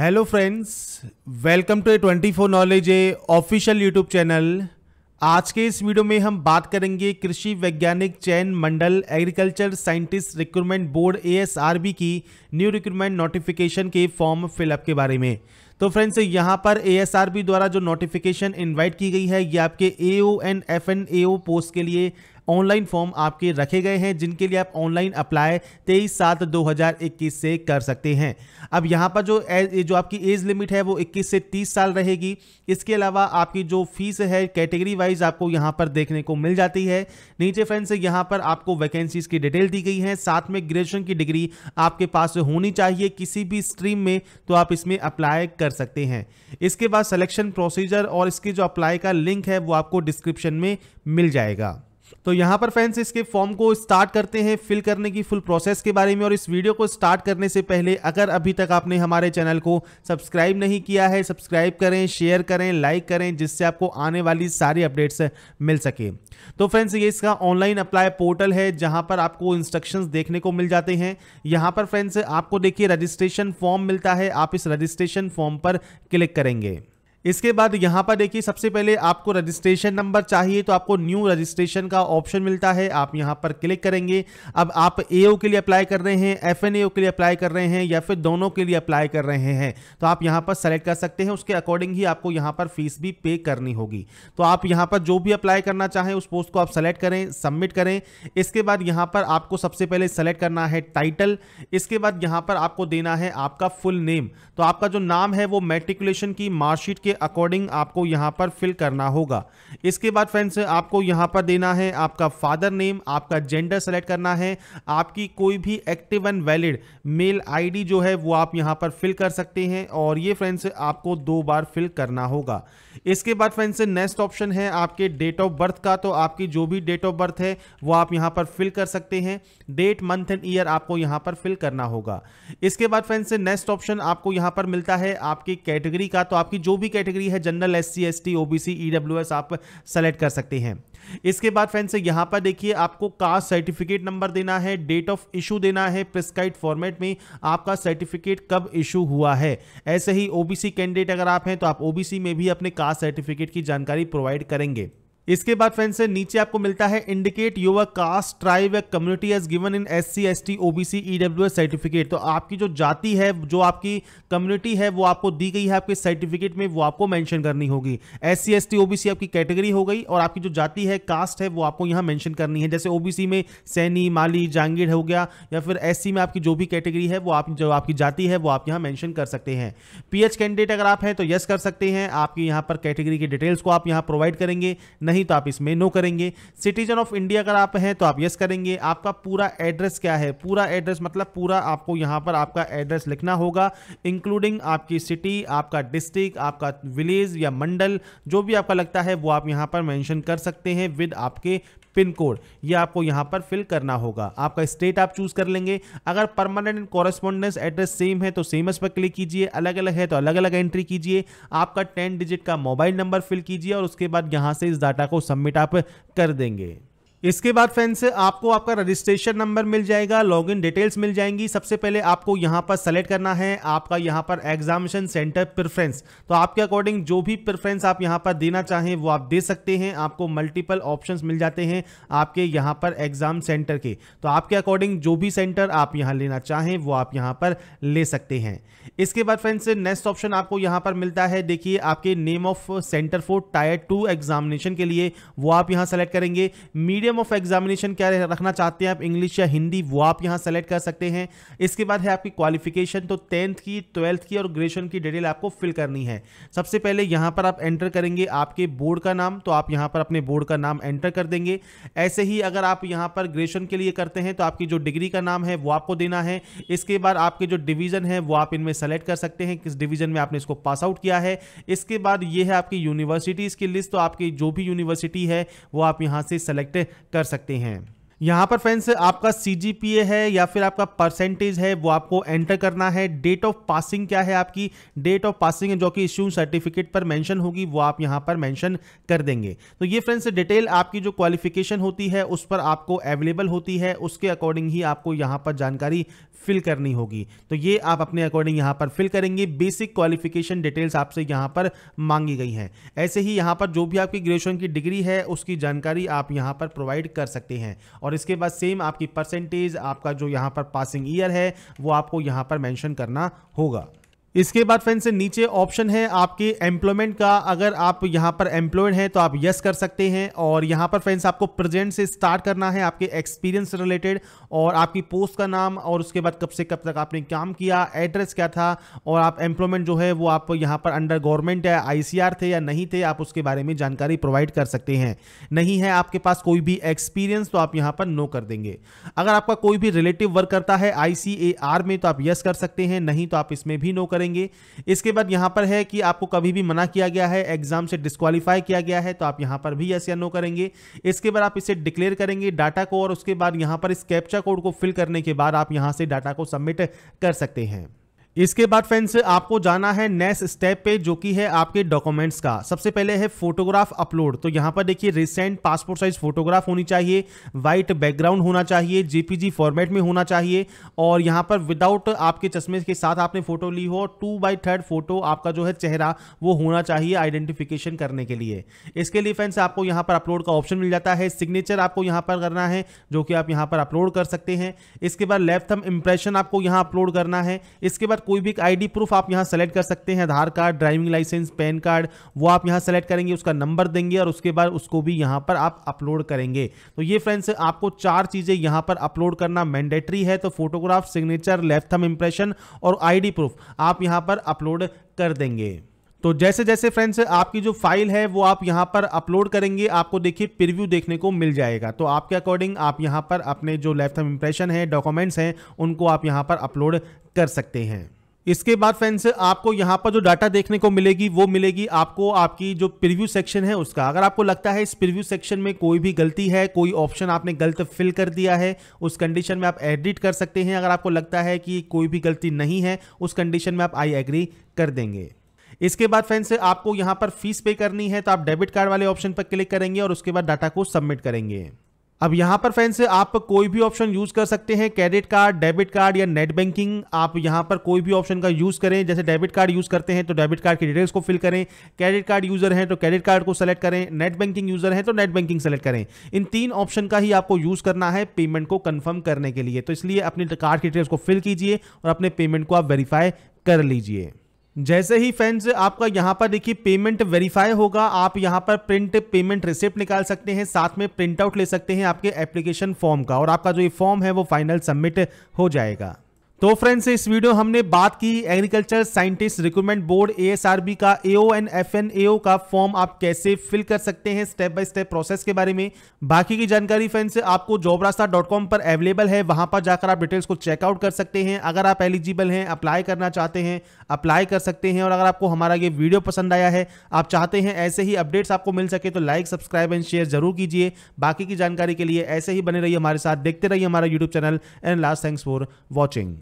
hello friends welcome to A twenty four knowledge a official YouTube channel आज के इस video में हम बात करेंगे कृषि वैज्ञानिक चयन मंडल agriculture scientist recruitment board ASRB की न्यू रिक्रूटमेंट नोटिफिकेशन के फॉर्म फिलअप के बारे में तो फ्रेंड्स यहाँ पर एएसआरबी द्वारा जो नोटिफिकेशन इनवाइट की गई है ये आपके A O N F N A O post के लिए ऑनलाइन फॉर्म आपके रखे गए हैं जिनके लिए आप ऑनलाइन अप्लाई तेईस सात इक्कीस से कर सकते हैं अब यहाँ पर जो एज जो आपकी एज लिमिट है वो 21 से 30 साल रहेगी इसके अलावा आपकी जो फीस है कैटेगरी वाइज आपको यहाँ पर देखने को मिल जाती है नीचे फ्रेंड्स यहाँ पर आपको वैकेंसीज की डिटेल दी गई है साथ में ग्रेजुएशन की डिग्री आपके पास होनी चाहिए किसी भी स्ट्रीम में तो आप इसमें अप्लाई कर सकते हैं इसके बाद सिलेक्शन प्रोसीजर और इसके जो अप्लाई का लिंक है वो आपको डिस्क्रिप्शन में मिल जाएगा तो यहाँ पर फैंस इसके फॉर्म को स्टार्ट करते हैं फिल करने की फुल प्रोसेस के बारे में और इस वीडियो को स्टार्ट करने से पहले अगर अभी तक आपने हमारे चैनल को सब्सक्राइब नहीं किया है सब्सक्राइब करें शेयर करें लाइक करें जिससे आपको आने वाली सारी अपडेट्स मिल सके तो फ्रेंड्स ये इसका ऑनलाइन अप्लाई पोर्टल है जहाँ पर आपको इंस्ट्रक्शन देखने को मिल जाते हैं यहाँ पर फ्रेंड्स आपको देखिए रजिस्ट्रेशन फॉर्म मिलता है आप इस रजिस्ट्रेशन फॉर्म पर क्लिक करेंगे इसके बाद यहाँ पर देखिए सबसे पहले आपको रजिस्ट्रेशन नंबर चाहिए तो आपको न्यू रजिस्ट्रेशन का ऑप्शन मिलता है आप यहाँ पर क्लिक करेंगे अब आप एओ के लिए अप्लाई कर रहे हैं एफ के लिए अप्लाई कर रहे हैं या फिर दोनों के लिए अप्लाई कर रहे हैं तो आप यहाँ पर सेलेक्ट कर सकते हैं उसके अकॉर्डिंग ही आपको यहाँ पर फीस भी पे करनी होगी तो आप यहाँ पर जो भी अप्लाई करना चाहें उस पोस्ट को आप सेलेक्ट करें सबमिट करें इसके बाद यहाँ पर आपको सबसे पहले सेलेक्ट करना है टाइटल इसके बाद यहाँ पर आपको देना है आपका फुल नेम तो आपका जो नाम है वो मेट्रिकुलेशन की मार्कशीट के उसके अकॉर्डिंग आपको यहाँ पर फिल करना होगा इसके बाद फ्रेंड्स आपको यहाँ पर देना है आपका फादर नेम आपका जेंडर सेलेक्ट करना है आपकी कोई भी active and valid mail ID जो है वो आप यहाँ पर फिल कर सकते हैं और ये फ्रेंड्स आपको दो बार फिल करना होगा इसके बाद फ्रेंड्स नेक्स्ट ऑप्शन है आपके डेट ऑफ बर्थ का तो आपकी जो भी डेट ऑफ बर्थ है वो आप यहाँ पर फिल कर सकते हैं डेट मंथ एंड ईयर आपको यहाँ पर फिल करना होगा इसके बाद फ्रेंड्स नेक्स्ट ऑप्शन आपको यहाँ पर मिलता है आपकी कैटेगरी का तो आपकी जो भी कैटेगरी है general S C S T O B C E W S आप सेलेक्ट कर सकते हैं इसके बाद फ्रेंड्स यहाँ पर देखिए आपको कास्ट सर्टिफिकेट नंबर देना है डेट ऑफ इशू देना है प्रिस्क्राइब फॉर्मेट में आपका सर्टिफिकेट कब इशू हुआ है ऐसे ही ओबीसी कैंडिडेट अगर आप हैं तो आप ओबीसी में भी अपने कास्ट सर्टिफिकेट की जानकारी प्रोवाइड करेंगे इसके बाद फ्रेंड से नीचे आपको मिलता है इंडिकेट योर कास्ट ट्राइब या community as given in S C S T OBC EW S certificate तो आपकी जो जाति है जो आपकी कम्युनिटी है वो आपको दी गई है आपके सर्टिफिकेट में वो आपको मैंशन करनी होगी S C S T OBC आपकी कैटेगरी हो गई और आपकी जो जाति है कास्ट है वो आपको यहाँ मैंशन करनी है जैसे ओबीसी में सैनी माली जांगीर हो गया या फिर एस सी में आपकी जो भी कैटेगरी है वो आप जो आपकी जाति है वो आप यहाँ मैंशन कर सकते हैं पीएच कैंडिडेट अगर आप हैं तो यस कर सकते हैं आपकी यहाँ पर कैटेगरी की डिटेल्स को आप यहाँ प्रोवाइड करेंगे नहीं नहीं तो आप इसमें नो करेंगे सिटीजन ऑफ इंडिया अगर आप हैं तो आप यस करेंगे आपका पूरा एड्रेस क्या है पूरा एड्रेस मतलब पूरा आपको यहाँ पर आपका एड्रेस लिखना होगा इंक्लूडिंग आपकी सिटी आपका डिस्ट्रिक्ट आपका विलेज या मंडल जो भी आपका लगता है वो आप यहाँ पर मैंशन कर सकते हैं विद आपके पिन कोड ये आपको यहाँ पर फिल करना होगा आपका स्टेट आप चूज कर लेंगे अगर परमानेंट कॉरेस्पॉन्डेंस एड्रेस सेम है तो सेम पर क्लिक कीजिए अलग अलग है तो अलग अलग एंट्री कीजिए आपका टेन डिजिट का मोबाइल नंबर फिल कीजिए और उसके बाद यहाँ से इस डाटा को सबमिट आप कर देंगे इसके बाद फ्रेंड्स आपको आपका रजिस्ट्रेशन नंबर मिल जाएगा लॉगिन डिटेल्स मिल जाएंगी सबसे पहले आपको यहां पर सेलेक्ट करना है आपका यहां पर एग्जामिशन सेंटर प्रेफरेंस तो आपके अकॉर्डिंग जो भी प्रेफरेंस आप यहां पर देना चाहें वो आप दे सकते हैं आपको मल्टीपल ऑप्शन मिल जाते हैं आपके यहाँ पर एग्जाम सेंटर के तो आपके अकॉर्डिंग जो भी सेंटर आप यहाँ लेना चाहें वो आप यहाँ पर ले सकते हैं इसके बाद फ्रेंड्स नेक्स्ट ऑप्शन आपको यहाँ पर मिलता है देखिए आपके name of centre for tier two examination के लिए वो आप यहाँ सेलेक्ट करेंगे मीडिया मीडियम ऑफ एग्जामिनेशन क्या रखना चाहते हैं आप इंग्लिश या हिंदी वो आप यहाँ सेलेक्ट कर सकते हैं इसके बाद है आपकी क्वालिफिकेशन तो टेंथ की ट्वेल्थ की और ग्रेजुएशन की डिटेल आपको फिल करनी है सबसे पहले यहाँ पर आप एंटर करेंगे आपके बोर्ड का नाम तो आप यहाँ पर अपने बोर्ड का नाम एंटर कर देंगे ऐसे ही अगर आप यहाँ पर ग्रेजुएशन के लिए करते हैं तो आपकी जो डिग्री का नाम है वो आपको देना है इसके बाद आपके जो डिवीज़न है वो आप इनमें सेलेक्ट कर सकते हैं किस डिवीज़न में आपने इसको पास आउट किया है इसके बाद ये है आपकी यूनिवर्सिटीज़ की लिस्ट तो आपकी जो भी यूनिवर्सिटी है वो आप यहाँ से सेलेक्ट कर सकते हैं यहाँ पर फ्रेंड्स आपका सी है या फिर आपका परसेंटेज है वो आपको एंटर करना है डेट ऑफ पासिंग क्या है आपकी डेट ऑफ पासिंग जो कि इश्यू सर्टिफिकेट पर मेंशन होगी वो आप यहाँ पर मेंशन कर देंगे तो ये फ्रेंड्स डिटेल आपकी जो क्वालिफिकेशन होती है उस पर आपको अवेलेबल होती है उसके अकॉर्डिंग ही आपको यहाँ पर जानकारी फिल करनी होगी तो ये आप अपने अकॉर्डिंग यहाँ पर फिल करेंगे बेसिक क्वालिफिकेशन डिटेल्स आपसे यहाँ पर मांगी गई हैं ऐसे ही यहाँ पर जो भी आपकी ग्रेजुएशन की डिग्री है उसकी जानकारी आप यहाँ पर प्रोवाइड कर सकते हैं और और इसके बाद सेम आपकी परसेंटेज आपका जो यहाँ पर पासिंग ईयर है वो आपको यहाँ पर मैंशन करना होगा इसके बाद फ्रेंड्स नीचे ऑप्शन है आपके एम्प्लॉयमेंट का अगर आप यहां पर एम्प्लॉयड हैं तो आप यस कर सकते हैं और यहां पर फ्रेंड्स आपको प्रेजेंट से स्टार्ट करना है आपके एक्सपीरियंस रिलेटेड और आपकी पोस्ट का नाम और उसके बाद कब से कब तक आपने काम किया एड्रेस क्या था और आप एम्प्लॉयमेंट जो है वो आप यहाँ पर अंडर गवर्नमेंट या आई थे या नहीं थे आप उसके बारे में जानकारी प्रोवाइड कर सकते हैं नहीं है आपके पास कोई भी एक्सपीरियंस तो आप यहाँ पर नो कर देंगे अगर आपका कोई भी रिलेटिव वर्क करता है आई में तो आप यस कर सकते हैं नहीं तो आप इसमें भी नो कर करेंगे इसके बाद यहाँ पर है कि आपको कभी भी मना किया गया है एग्जाम से डिस्कालीफाई किया गया है तो आप यहाँ पर भी यस या नो करेंगे इसके बाद आप इसे डिक्लेयर करेंगे डाटा को और उसके बाद यहाँ पर इस कैप्चा कोड को फिल करने के बाद आप यहाँ से डाटा को सबमिट कर सकते हैं इसके बाद फ्रेंड्स आपको जाना है नेक्स्ट स्टेप पे जो कि है आपके डॉक्यूमेंट्स का सबसे पहले है फोटोग्राफ अपलोड तो यहाँ पर देखिए रिसेंट पासपोर्ट साइज फोटोग्राफ होनी चाहिए वाइट बैकग्राउंड होना चाहिए जेपीजी फॉर्मेट में होना चाहिए और यहाँ पर विदाउट आपके चश्मे के साथ आपने फोटो ली हो टू बाई थर्ड फोटो आपका जो है चेहरा वो होना चाहिए आइडेंटिफिकेशन करने के लिए इसके लिए फ्रेंड्स आपको यहाँ पर अपलोड का ऑप्शन मिल जाता है सिग्नेचर आपको यहाँ पर करना है जो कि आप यहाँ पर अपलोड कर सकते हैं इसके बाद लेफ्ट थम इंप्रेशन आपको यहाँ अपलोड करना है इसके बाद बाद कोई भी आईडी प्रूफ आप यहाँ सेलेक्ट कर सकते हैं Aadhaar card driving licence PAN card वो आप यहाँ सेलेक्ट करेंगे उसका नंबर देंगे और उसके बाद उसको भी यहाँ पर आप अपलोड करेंगे तो ये फ्रेंड्स आपको चार चीज़ें यहाँ पर अपलोड करना मैंडेटरी है तो photograph signature left thumb impression और आईडी प्रूफ आप यहाँ पर अपलोड कर देंगे तो जैसे जैसे फ्रेंड्स आपकी जो फाइल है वो आप यहाँ पर अपलोड करेंगे आपको देखिए प्रिव्यू देखने को मिल जाएगा तो आपके अकॉर्डिंग आप यहाँ पर अपने जो लेफ्ट थम इंप्रेशन है डॉक्यूमेंट्स हैं उनको आप यहाँ पर अपलोड कर सकते हैं इसके बाद फ्रेंड्स आपको यहाँ पर जो डाटा देखने को मिलेगी वो मिलेगी आपको आपकी जो प्रीव्यू सेक्शन है उसका अगर आपको लगता है इस प्रीव्यू सेक्शन में कोई भी गलती है कोई ऑप्शन आपने गलत फिल कर दिया है उस कंडीशन में आप एडिट कर सकते हैं अगर आपको लगता है कि कोई भी गलती नहीं है उस कंडीशन में आप आई एग्री कर देंगे इसके बाद फ्रेंड्स आपको यहाँ पर फीस पे करनी है तो आप डेबिट कार्ड वाले ऑप्शन पर क्लिक करेंगे और उसके बाद डाटा को सबमिट करेंगे अब यहाँ पर फ्रेंड्स आप कोई भी ऑप्शन यूज कर सकते हैं क्रेडिट कार्ड डेबिट कार्ड या नेट बैंकिंग आप यहाँ पर कोई भी ऑप्शन का यूज करें जैसे डेबिट कार्ड यूज करते हैं तो डेबिट कार्ड की डिटेल्स को फिल करें क्रेडिट कार्ड यूजर हैं तो क्रेडिट कार्ड को सेलेक्ट करें नेट बैंकिंग यूजर है तो नेट बैंकिंग सेलेक्ट करें इन तीन ऑप्शन का ही आपको यूज करना है पेमेंट को कन्फर्म करने के लिए तो इसलिए अपने कार्ड की डिटेल्स को फिल कीजिए और अपने पेमेंट को आप वेरीफाई कर लीजिए जैसे ही फ्रेंड्स आपका यहाँ पर देखिए पेमेंट वेरीफाई होगा आप यहाँ पर प्रिंट पेमेंट रिसिप्ट निकाल सकते हैं साथ में प्रिंट आउट ले सकते हैं आपके एप्लीकेशन फॉर्म का और आपका जो ये फॉर्म है वो फाइनल सबमिट हो जाएगा तो फ्रेंड्स इस वीडियो हमने बात की agriculture scientist recruitment board ASRB का एओ एंड एफएनएओ का फॉर्म आप कैसे फिल कर सकते हैं स्टेप बाय स्टेप प्रोसेस के बारे में बाकी की जानकारी फ्रेंड्स आपको जॉब रास्ता डॉट कॉम पर अवेलेबल है वहां पर जाकर आप डिटेल्स को चेकआउट कर सकते हैं अगर आप एलिजिबल हैं अप्लाई करना चाहते हैं अप्लाई कर सकते हैं और अगर आपको हमारा ये वीडियो पसंद आया है आप चाहते हैं ऐसे ही अपडेट्स आपको मिल सके तो लाइक सब्सक्राइब एंड शेयर जरूर कीजिए बाकी की जानकारी के लिए ऐसे ही बने रहिए हमारे साथ देखते रहिए हमारा YouTube channel and last thanks for watching